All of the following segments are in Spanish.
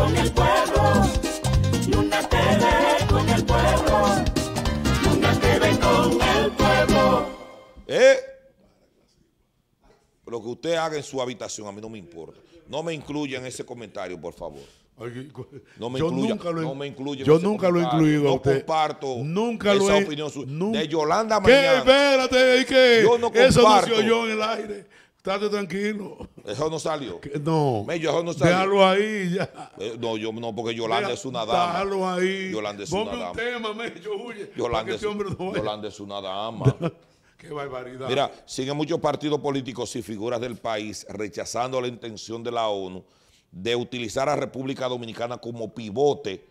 con el pueblo, Luna TV con el pueblo, Luna TV con el pueblo. ¿Eh? Lo que usted haga en su habitación a mí no me importa. No me incluya en ese comentario, por favor. No me yo incluya, nunca lo, no me yo nunca lo he incluido no comparto nunca esa he, opinión suya. De Yolanda mañana. ¿Qué? Espérate, ¿qué? Yo no comparto. Eso en el aire. Estate tranquilo. Eso no salió. no. Mello, no salió. Déjalo ahí ya. Eh, no, yo no, porque Yolanda es una dama. Déjalo ahí. Yolanda es una dama. Este un tema, Mello, huye. Yolanda, es, una dama. Qué barbaridad. Mira, siguen muchos partidos políticos y figuras del país rechazando la intención de la ONU de utilizar a República Dominicana como pivote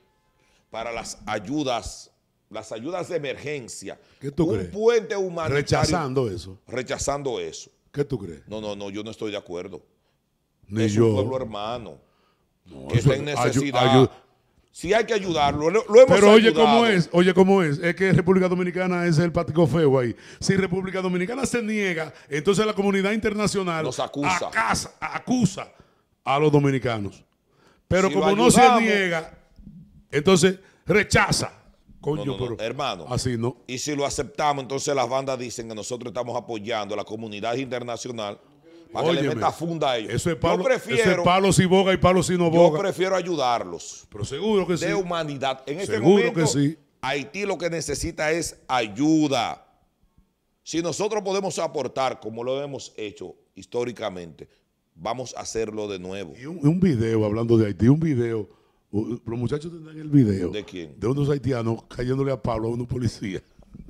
para las ayudas, las ayudas de emergencia. ¿Qué tú Un puente humanitario. Rechazando eso. Rechazando eso. ¿Qué tú crees? No, no, no, yo no estoy de acuerdo. Ni es yo. un pueblo hermano. No, que está en necesidad. Sí hay que ayudarlo, lo, hemos hemos Pero oye cómo es, oye cómo es, es que República Dominicana es el patico feo ahí. Si República Dominicana se niega, entonces la comunidad internacional acusa. acusa a los dominicanos. Pero como no se niega, entonces rechaza hermano. Así no. Y si lo aceptamos, entonces las bandas dicen que nosotros estamos apoyando a la comunidad internacional para que le meta funda a ellos. Eso es palo, yo eso es palo si boga y palo si no boga. Yo prefiero ayudarlos. Pero seguro que sí. De humanidad. En este seguro que sí. Haití lo que necesita es ayuda. Si nosotros podemos aportar, como lo hemos hecho históricamente, vamos a hacerlo de nuevo. Y un video hablando de Haití, un video los muchachos tendrán el video. ¿De unos haitianos cayéndole a Pablo a unos policías.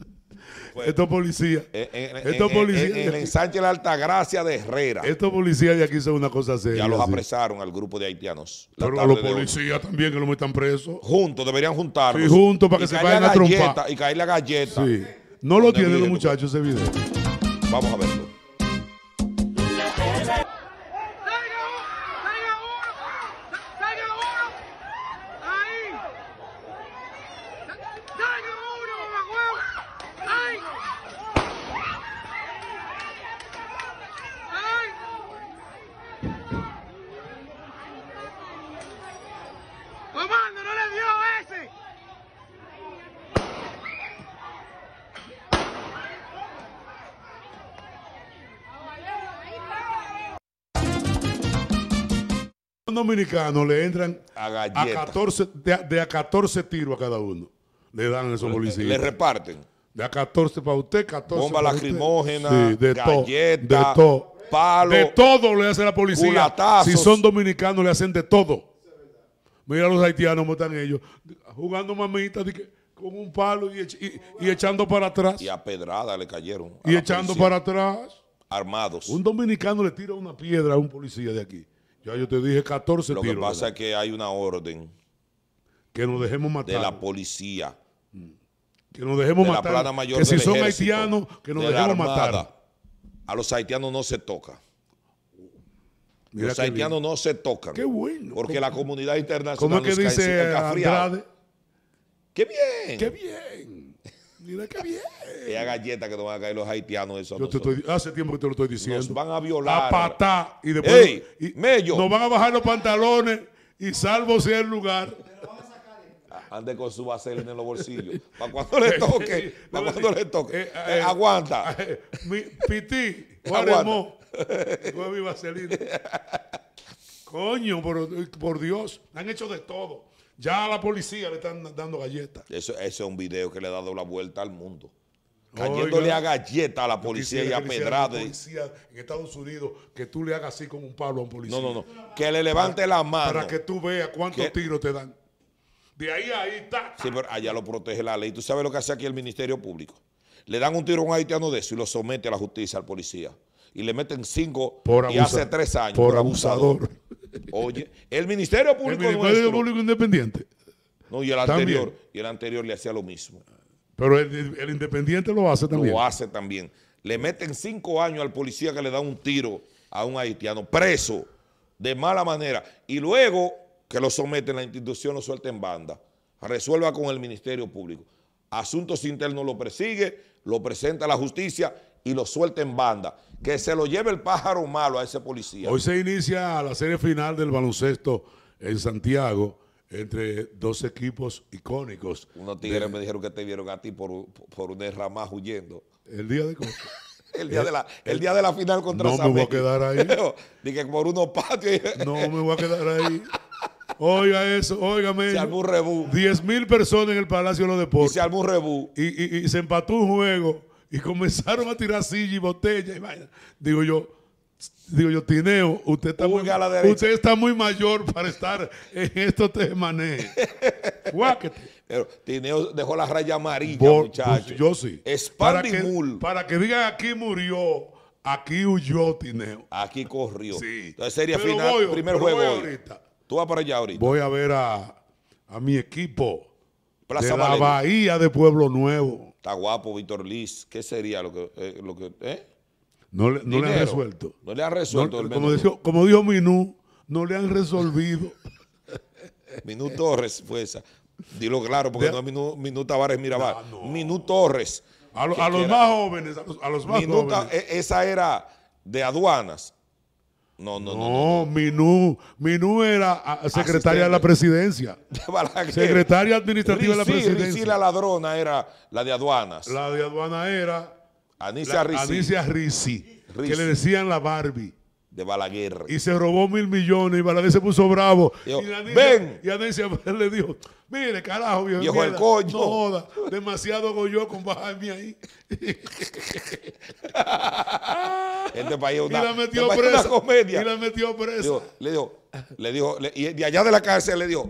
Pues, estos policías. el ensanche la Altagracia de Herrera. Estos policías de aquí son una cosa seria. Ya los apresaron al grupo de haitianos. Pero a los policías también que los metan presos. Juntos, deberían juntarlos. Sí, juntos para que se vayan a trompar. Y caer la galleta. No lo tienen los muchachos ese video. Vamos a ver. dominicanos le entran a, 14, de, a 14 tiros a cada uno. Le dan a esos policías. Le reparten. De a 14 para usted, 14 Bomba lacrimógena, de de todo le hace la policía. Si son dominicanos le hacen de todo. Mira los haitianos cómo están ellos. Jugando mamitas con un palo y, echando para atrás. Y a pedrada le cayeron. Y echando para atrás. Armados. Un dominicano le tira una piedra a un policía de aquí yo te dije 14 Lo tiros. Lo que pasa es que hay una orden. Que nos dejemos matar. De la policía. Que nos dejemos matar. La que si son haitianos, que nos de dejemos matar. A los haitianos no se toca. los haitianos no se tocan. Qué bueno. Porque la comunidad internacional ¿Cómo es que dice Andrade? ¡Qué bien! ¡Qué bien! Mira qué bien. Esa galleta que nos van a caer los haitianos. Eso Yo te estoy, hace tiempo que te lo estoy diciendo. van a violar. Y después. Nos van a bajar los pantalones y salvo si el lugar. Ande con su vaselina en los bolsillos. Para cuando le toque. Para cuando le toque. Eh, eh, eh, aguanta. Mi, piti, guaremo. Con mi vaselina. Coño, por, por Dios. Han hecho de todo. Ya a la policía le están dando galletas. ese es un video que le ha dado la vuelta al mundo. Cayéndole a galleta a la policía y a pedrado. en Estados Unidos que tú le hagas así con un palo a policía. No, no, no. Que le levante la mano. Para que tú veas cuántos tiros te dan. De ahí a ahí está. Sí, pero allá lo protege la ley. ¿Tú sabes lo que hace aquí el Ministerio Público? Le dan un tiro a un haitiano de eso y lo somete a la justicia, al policía. Y le meten cinco y hace tres años. Por, abusador. Oye, el Ministerio Público Ministerio Público Independiente. No, y el anterior, y el anterior le hacía lo mismo. Pero el, independiente lo hace también. Lo hace también. Le meten cinco años al policía que le da un tiro a un haitiano, preso, de mala manera. Y luego que lo someten, la institución lo suelta en banda. Resuelva con el Ministerio Público. Asuntos internos lo persigue, lo presenta a la justicia y lo suelta en banda. Que se lo lleve el pájaro malo a ese policía. Hoy se inicia la serie final del baloncesto en Santiago entre dos equipos icónicos. Unos tigres me dijeron que te vieron a ti por, por un errama huyendo. El día de El día, de la, día de la final contra No me voy a quedar ahí. Dije por unos patios. No me voy a quedar ahí. Oiga eso, óigame. Se un rebú. 10 mil personas en el Palacio de los Deportes. Y se y se empató un juego y comenzaron a tirar sillas y botellas y Digo yo, digo yo, Tineo, usted está, muy, está muy mayor para estar en estos temanes. Pero Tineo dejó la raya amarilla, muchachos. Pues, yo sí. Para que, para que digan aquí murió, aquí huyó Tineo. Aquí corrió. Sí. Entonces sería pero final, primer juego. Tú vas para allá ahorita. Voy a ver a, a mi equipo Plaza la Bahía de Pueblo Nuevo está guapo Víctor Liz, ¿qué sería lo que... Eh, lo eh? No, le, no han resuelto. No le han resuelto. como, dijo, como dijo Minú, no le han resolvido. Minú Torres fue esa. Dilo claro, porque no es Minú, Tavares Mirabal. Ah, Minú Torres. A, los más jóvenes, a los, más jóvenes. E, esa era de aduanas. No, no, no. No, Minú. Minú era ah, secretaria de la presidencia. Secretaria administrativa de la presidencia. sí la ladrona era la de aduanas. La de aduana era... Anicia Risi. Anicia Risi, Que le decían la Barbie. De Balaguer. Y se robó mil millones y Balaguer se puso bravo. y Anicia, ven. Y le dijo, mire, carajo, viejo. Viejo el coño. No joda, demasiado goyó con bajarme ahí. Ah, y la metió presa, Y la metió presa. le dijo, le dijo, y de allá de la cárcel le dijo,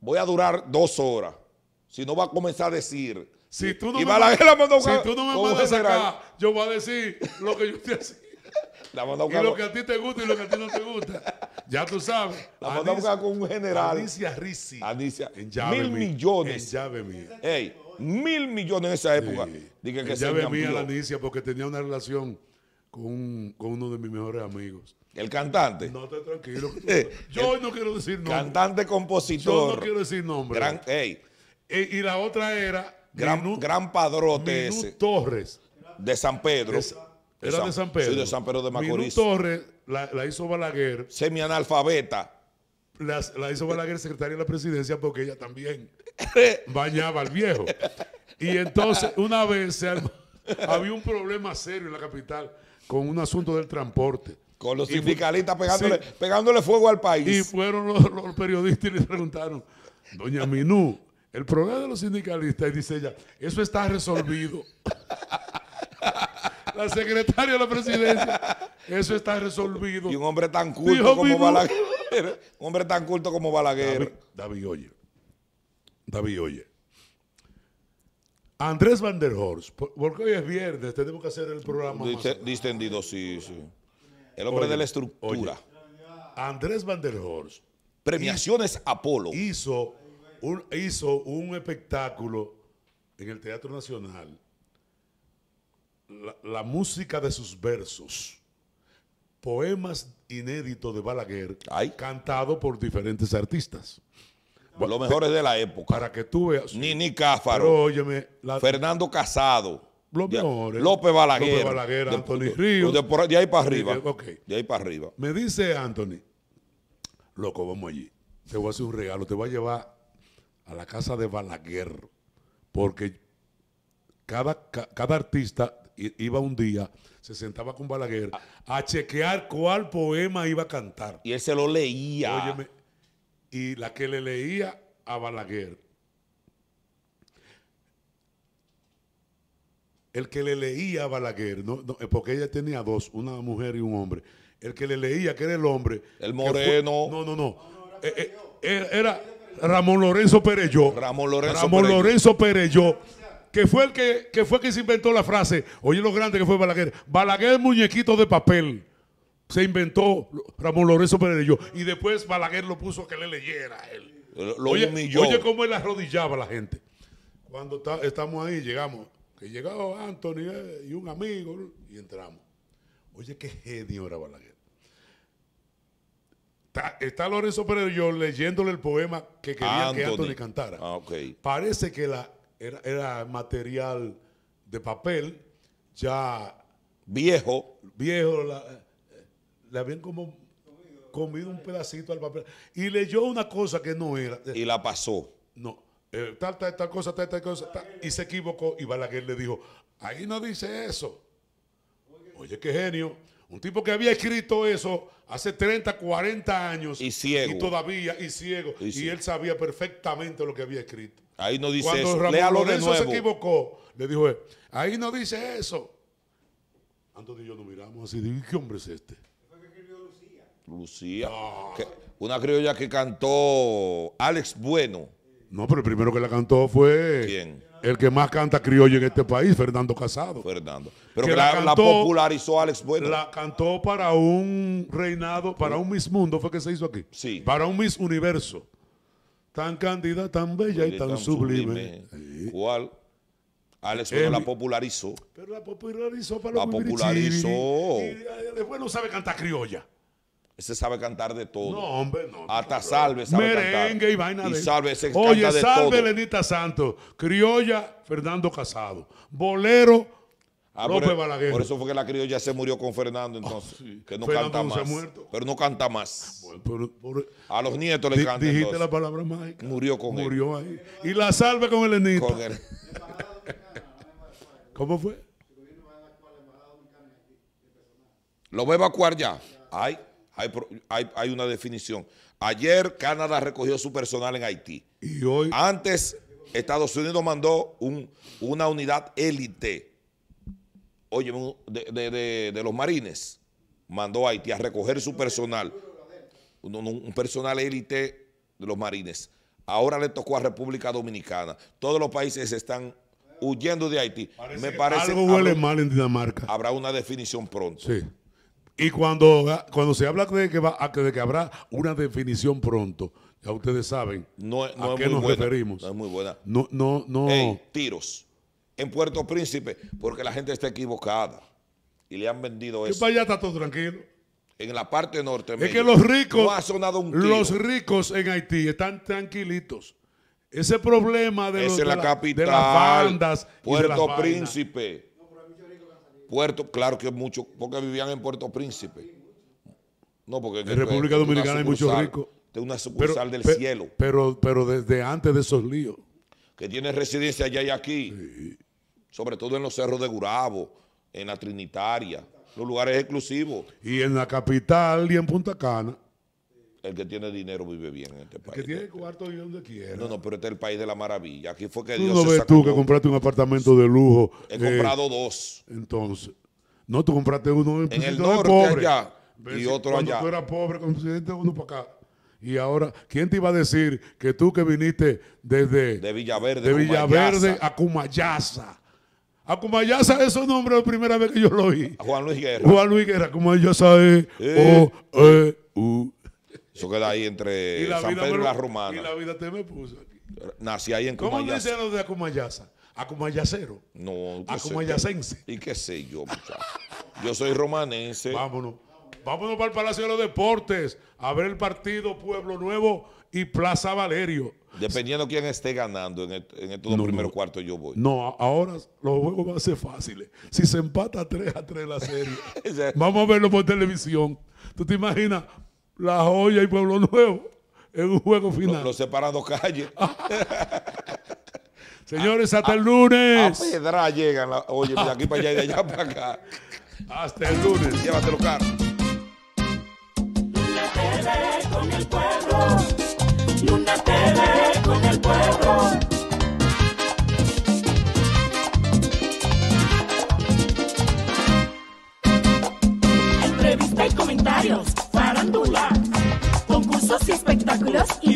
voy a durar dos horas. Si no va a comenzar a decir. Si tú no me, la mandó, si tú no me mandas acá, yo voy a decir lo que yo estoy haciendo y lo que a ti te gusta y lo que a ti no te gusta. Ya tú sabes. La mandó con un general. Anicia Ricci Anicia. En llave mil millones. En llave mía. mil millones en esa época. Dije que en llave mía la Anicia porque tenía una relación con, uno de mis mejores amigos. El cantante. No, te tranquilo. Eh, Yo no quiero decir nombre. Cantante, compositor. Yo no quiero decir nombre. Eh, y la otra era. Gran, gran padrote Torres. De San Pedro. era de San Pedro. Sí, de San Pedro de Macorís. Torres la, hizo Balaguer. Semianalfabeta. La, la hizo Balaguer secretaria de la presidencia porque ella también bañaba al viejo. Y entonces, una vez había un problema serio en la capital con un asunto del transporte. Con los sindicalistas pegándole, pegándole fuego al país. Y fueron los, periodistas y le preguntaron, doña Minú, el problema de los sindicalistas, y dice ella, eso está resolvido. la secretaria de la presidencia, eso está resolvido. Y un hombre tan culto como Balaguer. Un hombre tan culto como Balaguer. David oye. David, oye. Andrés Van der Horst, porque hoy es viernes, tenemos que hacer el programa. distendido, sí, sí. El hombre de la estructura. Andrés Van der Horst. Premiaciones Apolo. Hizo un, hizo un espectáculo en el Teatro Nacional. La, música de sus versos. Poemas inéditos de Balaguer, cantados cantado por diferentes artistas los mejores de la época. Para que tú veas. Nini Cáfaro. óyeme, Fernando Casado. Los mejores. López Balaguer. López Balaguer, Anthony Ríos. De, ahí para arriba. Okay. De ahí para arriba. Me dice Anthony, loco, vamos allí. Te voy a hacer un regalo. Te voy a llevar a la casa de Balaguer. Porque cada, cada artista iba un día, se sentaba con Balaguer a chequear cuál poema iba a cantar. Y él se lo leía. Óyeme, y la que le leía a Balaguer. El que le leía a Balaguer, no, eh, porque ella tenía dos, una mujer y un hombre. El que le leía, que era el hombre. El moreno. no, no, no. Eh, eh, era, Ramón Lorenzo Pereyó. Ramón Lorenzo, Ramón Lorenzo Que fue, el que, que fue el que se inventó la frase, oye lo grande que fue Balaguer, Balaguer muñequito de papel se inventó Ramón Lorenzo Yo. y después Balaguer lo puso que le leyera a él. Lo, oye, oye cómo él arrodillaba a la gente. Cuando estamos ahí, llegamos, que llegó Anthony eh, y un amigo y entramos. Oye, qué genio era Balaguer. Está, está Lorenzo yo leyéndole el poema que quería que Anthony cantara. Ah, Parece que era, era material de papel ya viejo. Viejo, la, le habían como comido un pedacito al papel y leyó una cosa que no era. Y la pasó. No, eh, tal, tal, tal cosa, tal, tal cosa, y se equivocó y Balaguer le dijo, ahí no dice eso. Oye, qué genio. Un tipo que había escrito eso hace 30, 40 años. Y ciego. Y todavía, y ciego. Y, él sabía perfectamente lo que había escrito. Ahí no dice eso. Cuando Ramón Lorenzo se equivocó, le dijo eh, ahí no dice eso. Antonio y yo nos miramos así, ¿qué hombre es este? Lucía. una criolla que cantó Alex Bueno. No, pero el primero que la cantó fue... ¿Quién? El que más canta criolla en este país, Fernando Casado. Fernando. Pero que, la, popularizó Alex Bueno. La cantó para un reinado, para un Miss Mundo, fue que se hizo aquí. Sí. Para un Miss Universo. Tan candida tan bella y, tan, sublime. ¿Cuál? Alex Bueno la em, popularizó. Pero la popularizó para la popularizó. después no sabe cantar criolla. Ese sabe cantar de todo. No, hombre, no. Hasta salve, sabe merengue cantar. y vaina de. Y salve, ese Oye, canta de salve Lenita Santos. Criolla, Fernando Casado. Bolero, ah, por, e- Balaguer. Por eso fue que la criolla se murió con Fernando, ah, entonces. Que no canta más. Muerto. Pero no canta más. Ah, e- a los nietos le cantan. Dijiste la palabra mágica. Murió con él. Murió ahí. Y la salve con el Lenita. Con él. ¿Cómo fue? Lo voy a evacuar ya. Ay hay, una definición. Ayer Canadá recogió su personal en Haití. Y hoy. Antes Estados Unidos mandó una unidad élite, oye, de, los marines, mandó a Haití a recoger su personal, un, personal élite de los marines. Ahora le tocó a República Dominicana. Todos los países están huyendo de Haití. Me parece algo huele mal en Dinamarca. Habrá una definición pronto. Sí. Y cuando, ah, cuando se habla de que, va, ah, de que habrá una definición pronto, ya ustedes saben no, a qué nos referimos. No es muy buena. No, no, no. tiros en Puerto Príncipe porque la gente está equivocada y le han vendido eso. para allá está todo tranquilo. En la parte norte. Es que los ricos. ha sonado Los ricos en Haití están tranquilitos. Ese problema de, las bandas. Puerto y de Príncipe. Puerto, claro que muchos, porque vivían en Puerto Príncipe. No, porque en República Dominicana hay muchos ricos. De una sucursal del cielo. Pero, pero desde antes de esos líos. Que tiene residencia allá y aquí. Sí. Sobre todo en los cerros de Gurabo, en la Trinitaria, los lugares exclusivos. Y en la capital y en Punta Cana el que tiene dinero vive bien en este país. El que tiene cuarto y donde quiera. No, no, pero este es el país de la maravilla. Aquí fue que ¿Tú Dios no se ves tú que compraste un apartamento de lujo? He eh, comprado dos. Entonces, no, tú compraste uno eh, en, en pues, el norte allá y otro allá. Cuando tú eras pobre, compraste uno para acá. Y ahora, ¿quién te iba a decir que tú que viniste desde de Villaverde, de Villaverde a Cumayasa? A es esos nombres la primera vez que yo lo oí. A Juan Luis Guerra. Juan Luis Guerra, Cumayasa es eh, O E eso queda ahí entre San Pedro y la Romana. Y la vida te me puso aquí. Nací ahí en ¿Cómo dice ¿Cómo dicen de Acumayasa? Acumayacero. No. Acumayacense. ¿Y qué sé yo, muchacho? yo soy romanense. Vámonos. Vámonos para el Palacio de los Deportes a ver el partido Pueblo Nuevo y Plaza Valerio. Dependiendo quién esté ganando en, este, en estos dos primeros cuartos, yo voy. No, ahora los juegos van a ser fáciles. Si se empata 3 a 3 la serie, vamos a verlo por televisión. ¿Tú te imaginas? La Joya y Pueblo Nuevo en un juego final. Los separados dos calles. Señores, hasta el lunes. A pedra llegan. La, oye, de aquí para allá y de allá para acá. Hasta el lunes. Llévatelo caro. Una tele con el pueblo. Y una tele con el pueblo. Entrevista y comentarios É sou cispa e